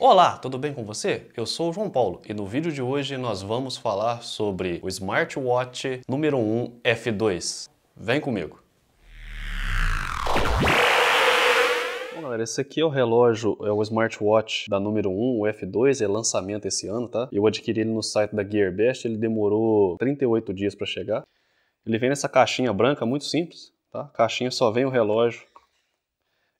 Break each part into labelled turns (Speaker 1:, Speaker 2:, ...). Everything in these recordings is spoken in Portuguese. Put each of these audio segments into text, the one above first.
Speaker 1: Olá, tudo bem com você? Eu sou o João Paulo e no vídeo de hoje nós vamos falar sobre o smartwatch número 1 F2. Vem comigo! Bom, galera, esse aqui é o relógio, é o smartwatch da número 1, o F2, é lançamento esse ano, tá? Eu adquiri ele no site da GearBest, ele demorou 38 dias para chegar. Ele vem nessa caixinha branca, muito simples, tá? Caixinha só vem o relógio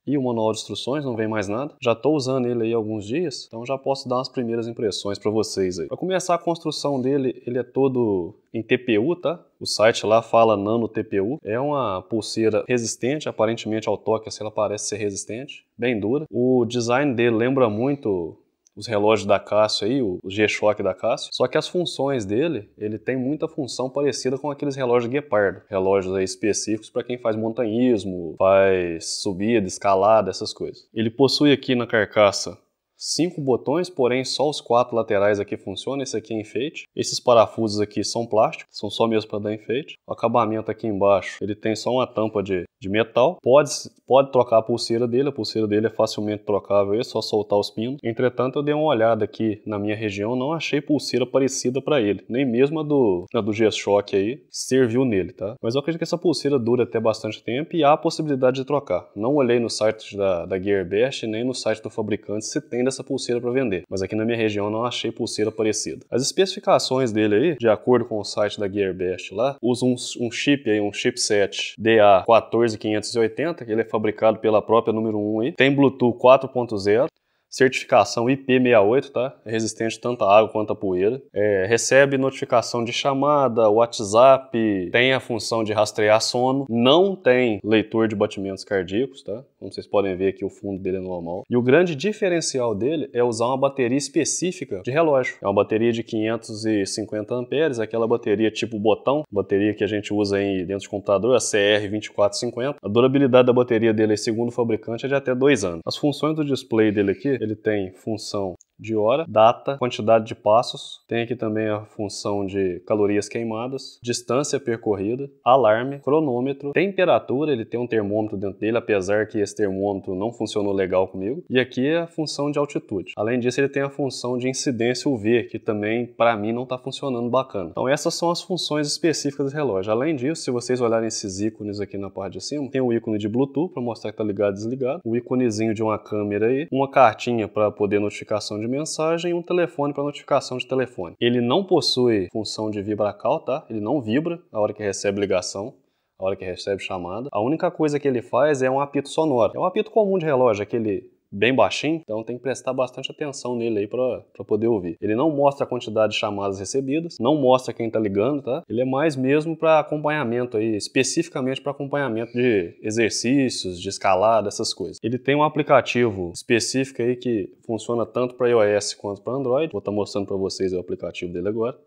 Speaker 1: e o manual de instruções, não vem mais nada. Já estou usando ele aí há alguns dias, então já posso dar as primeiras impressões para vocês aí. Para começar a construção dele, ele é todo em TPU, tá? O site lá fala Nano TPU. É uma pulseira resistente, aparentemente ao toque, assim ela parece ser resistente, bem dura. O design dele lembra muito os relógios da Casio aí, o G-Shock da Casio. Só que as funções dele, ele tem muita função parecida com aqueles relógios Guepardo, relógios aí específicos para quem faz montanhismo, faz subida, escalada, essas coisas. Ele possui aqui na carcaça cinco botões, porém só os quatro laterais aqui funcionam, esse aqui é enfeite. Esses parafusos aqui são plásticos, são só mesmo para dar enfeite. O acabamento aqui embaixo, ele tem só uma tampa de, de metal. Pode, pode trocar a pulseira dele, a pulseira dele é facilmente trocável, é só soltar os pinos. Entretanto, eu dei uma olhada aqui na minha região, não achei pulseira parecida para ele, nem mesmo a do, a do G-Shock aí serviu nele, tá? Mas eu acredito que essa pulseira dura até bastante tempo e há a possibilidade de trocar. Não olhei no site da, da Gearbest, nem no site do fabricante se tem ainda essa pulseira para vender, mas aqui na minha região não achei pulseira parecida. As especificações dele aí, de acordo com o site da Gearbest lá, usa um, um chip aí, um chipset DA14580, que ele é fabricado pela própria número 1 aí, tem Bluetooth 4.0, certificação IP68, tá? É resistente tanto à água quanto à poeira. É, recebe notificação de chamada, WhatsApp, tem a função de rastrear sono, não tem leitor de batimentos cardíacos, tá? Como vocês podem ver aqui, o fundo dele é normal. E o grande diferencial dele é usar uma bateria específica de relógio. É uma bateria de 550 amperes, aquela bateria tipo botão, bateria que a gente usa aí dentro de computador, a CR2450. A durabilidade da bateria dele, segundo o fabricante, é de até 2 anos. As funções do display dele aqui ele tem função de hora, data, quantidade de passos, tem aqui também a função de calorias queimadas, distância percorrida, alarme, cronômetro, temperatura, ele tem um termômetro dentro dele, apesar que esse termômetro não funcionou legal comigo, e aqui é a função de altitude. Além disso, ele tem a função de incidência UV, que também para mim não está funcionando bacana. Então essas são as funções específicas do relógio. Além disso, se vocês olharem esses ícones aqui na parte de cima, tem o ícone de Bluetooth para mostrar que está ligado e desligado, o íconezinho de uma câmera aí, uma cartinha para poder notificação de mensagem e um telefone para notificação de telefone. Ele não possui função de vibracal, tá? Ele não vibra a hora que recebe ligação a hora que recebe chamada. A única coisa que ele faz é um apito sonoro. É um apito comum de relógio, aquele bem baixinho, então tem que prestar bastante atenção nele aí para poder ouvir. Ele não mostra a quantidade de chamadas recebidas, não mostra quem está ligando, tá? Ele é mais mesmo para acompanhamento aí, especificamente para acompanhamento de exercícios, de escalada, essas coisas. Ele tem um aplicativo específico aí que funciona tanto para iOS quanto para Android. Vou estar tá mostrando para vocês o aplicativo dele agora.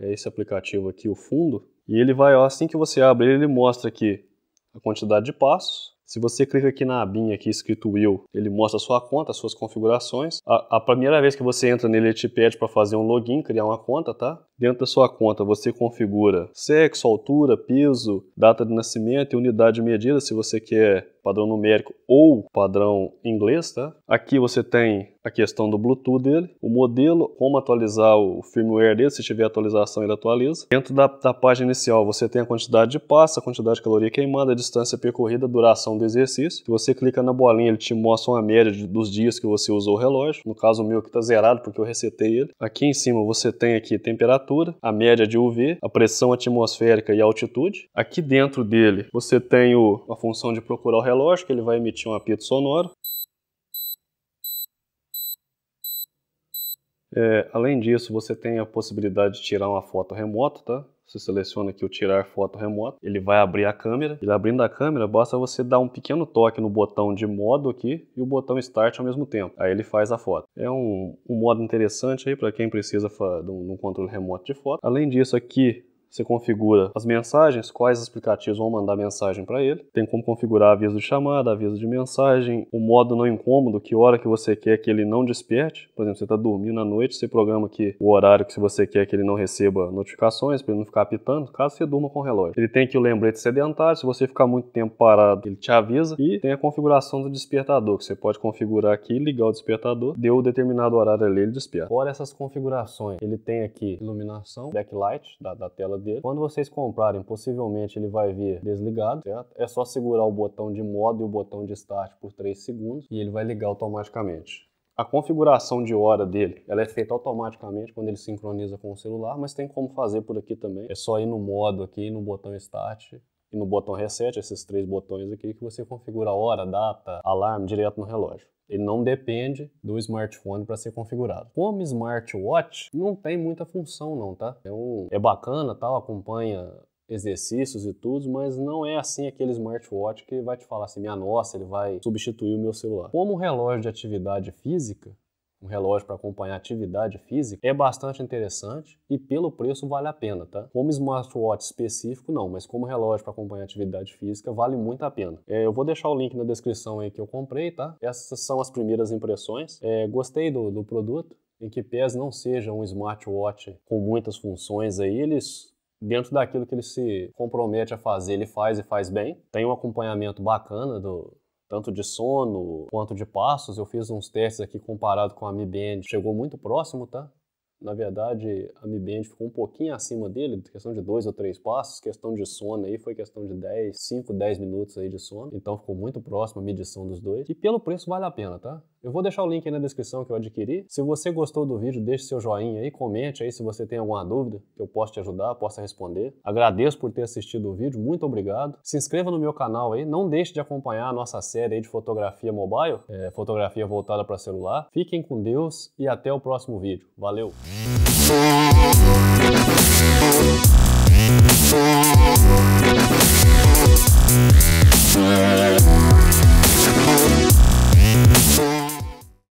Speaker 1: É esse aplicativo aqui, o fundo. E ele vai, ó, assim que você abre ele, ele mostra aqui a quantidade de passos, se você clica aqui na abinha aqui escrito Will, ele mostra a sua conta, as suas configurações. A, a primeira vez que você entra nele, ele te pede para fazer um login, criar uma conta, tá? Dentro da sua conta, você configura sexo, altura, peso, data de nascimento e unidade medida, se você quer padrão numérico ou padrão inglês, tá? Aqui você tem a questão do Bluetooth dele, o modelo, como atualizar o firmware dele, se tiver atualização ele atualiza. Dentro da, da página inicial você tem a quantidade de passa, a quantidade de caloria queimada, a distância percorrida, a duração do exercício. Se você clica na bolinha ele te mostra uma média de, dos dias que você usou o relógio, no caso o meu que está zerado porque eu resetei ele. Aqui em cima você tem aqui temperatura, temperatura, a média de UV, a pressão atmosférica e a altitude. Aqui dentro dele você tem o, a função de procurar o relógio, que ele vai emitir um apito sonoro. É, além disso, você tem a possibilidade de tirar uma foto remota, tá? Você seleciona aqui o tirar foto remoto, ele vai abrir a câmera. Ele abrindo a câmera, basta você dar um pequeno toque no botão de modo aqui e o botão start ao mesmo tempo. Aí ele faz a foto. É um, um modo interessante aí para quem precisa de um, de um controle remoto de foto. Além disso, aqui você configura as mensagens, quais aplicativos vão mandar mensagem para ele. Tem como configurar aviso de chamada, aviso de mensagem, o modo não incômodo, que hora que você quer que ele não desperte. Por exemplo, você está dormindo à noite, você programa aqui o horário que você quer que ele não receba notificações, para ele não ficar apitando, caso você durma com o relógio. Ele tem aqui o lembrete sedentário, se você ficar muito tempo parado, ele te avisa. E tem a configuração do despertador, que você pode configurar aqui, ligar o despertador, deu um determinado horário ali, ele desperta. Fora essas configurações, ele tem aqui iluminação, backlight da, da tela quando vocês comprarem, possivelmente ele vai vir desligado, certo? É só segurar o botão de modo e o botão de start por 3 segundos e ele vai ligar automaticamente. A configuração de hora dele, ela é feita automaticamente quando ele sincroniza com o celular, mas tem como fazer por aqui também. É só ir no modo aqui, no botão start e no botão reset, esses três botões aqui, que você configura a hora, data, alarme direto no relógio. Ele não depende do smartphone para ser configurado. Como smartwatch, não tem muita função não, tá? É, então, um, é bacana, tal, acompanha exercícios e tudo, mas não é assim aquele smartwatch que vai te falar assim, minha nossa, ele vai substituir o meu celular. Como um relógio de atividade física, um relógio para acompanhar atividade física, é bastante interessante e pelo preço vale a pena, tá? Como smartwatch específico, não, mas como relógio para acompanhar atividade física, vale muito a pena. É, eu vou deixar o link na descrição aí que eu comprei, tá? Essas são as primeiras impressões. É, gostei do, do produto, em que pés não seja um smartwatch com muitas funções aí, eles dentro daquilo que ele se compromete a fazer, ele faz e faz bem. Tem um acompanhamento bacana do, tanto de sono quanto de passos. Eu fiz uns testes aqui comparado com a Mi Band, chegou muito próximo, tá? Na verdade, a Mi Band ficou um pouquinho acima dele, questão de dois ou três passos, questão de sono aí foi questão de 10, 5, 10 minutos aí de sono. Então ficou muito próximo a medição dos dois. E pelo preço vale a pena, tá? Eu vou deixar o link aí na descrição que eu adquiri. Se você gostou do vídeo, deixe seu joinha aí, comente aí se você tem alguma dúvida, que eu posso te ajudar, possa responder. Agradeço por ter assistido o vídeo, muito obrigado. Se inscreva no meu canal aí, não deixe de acompanhar a nossa série aí de fotografia mobile, é, fotografia voltada para celular. Fiquem com Deus e até o próximo vídeo. Valeu!